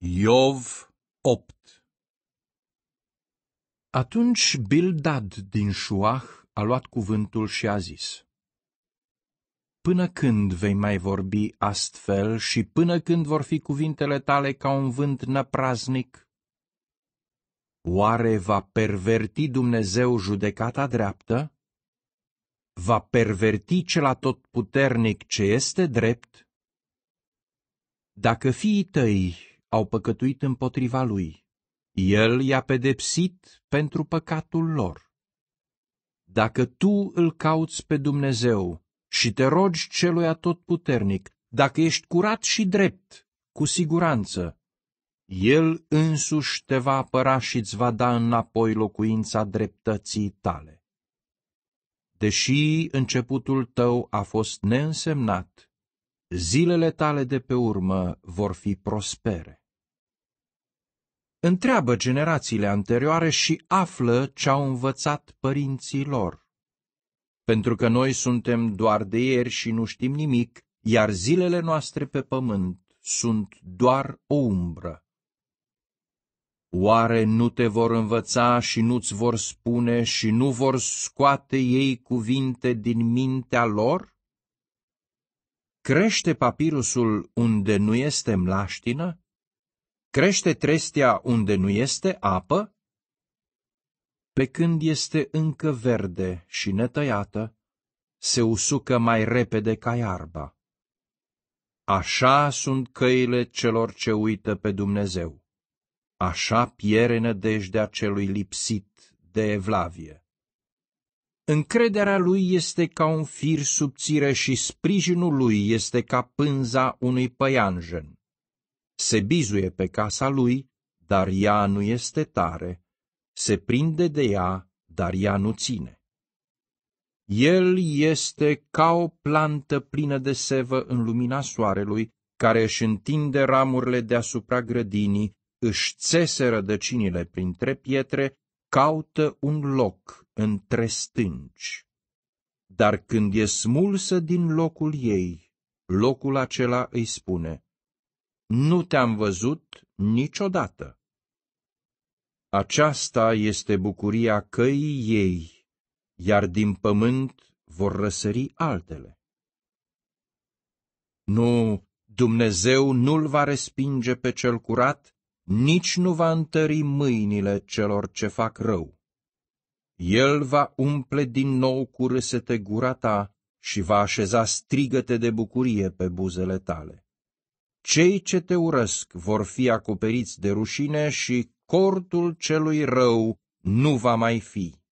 Iov 8 Atunci Bildad din Șuah a luat cuvântul și a zis, Până când vei mai vorbi astfel și până când vor fi cuvintele tale ca un vânt năpraznic? Oare va perverti Dumnezeu judecata dreaptă? Va perverti cel puternic ce este drept? Dacă fiii tăi au păcătuit împotriva lui. El i-a pedepsit pentru păcatul lor. Dacă tu îl cauți pe Dumnezeu și te rogi celui atotputernic, dacă ești curat și drept, cu siguranță, el însuși te va apăra și îți va da înapoi locuința dreptății tale. Deși începutul tău a fost neînsemnat, zilele tale de pe urmă vor fi prospere. Întreabă generațiile anterioare și află ce au învățat părinții lor. Pentru că noi suntem doar de ieri și nu știm nimic, iar zilele noastre pe pământ sunt doar o umbră. Oare nu te vor învăța și nu-ți vor spune și nu vor scoate ei cuvinte din mintea lor? Crește papirusul unde nu este mlaștină? Crește trestia unde nu este apă? Pe când este încă verde și netăiată, se usucă mai repede ca iarba. Așa sunt căile celor ce uită pe Dumnezeu. Așa piere nădejdea celui lipsit de evlavie. Încrederea lui este ca un fir subțire și sprijinul lui este ca pânza unui păianjen. Se bizuie pe casa lui, dar ea nu este tare, se prinde de ea, dar ea nu ține. El este ca o plantă plină de sevă în lumina soarelui, care își întinde ramurile deasupra grădinii, își țese rădăcinile printre pietre caută un loc între stânci. Dar când e smulsă din locul ei, locul acela îi spune, Nu te-am văzut niciodată. Aceasta este bucuria căii ei, iar din pământ vor răsări altele. Nu, Dumnezeu nu-l va respinge pe cel curat, nici nu va întări mâinile celor ce fac rău. El va umple din nou cu râsete gura ta și va așeza strigăte de bucurie pe buzele tale. Cei ce te urăsc vor fi acoperiți de rușine și cortul celui rău nu va mai fi.